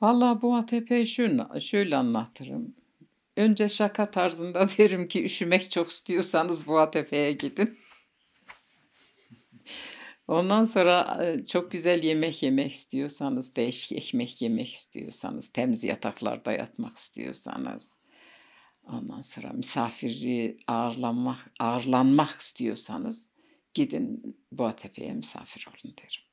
Valla bu ATP'yi şöyle, şöyle anlatırım. Önce şaka tarzında derim ki üşümek çok istiyorsanız bu ATP'ye gidin. Ondan sonra e, çok güzel yemek yemek istiyorsanız, değişik ekmek yemek istiyorsanız, temiz yataklarda yatmak istiyorsanız, ondan sonra misafiri ağırlanmak, ağırlanmak istiyorsanız gidin bu Boğatepe'ye misafir olun derim.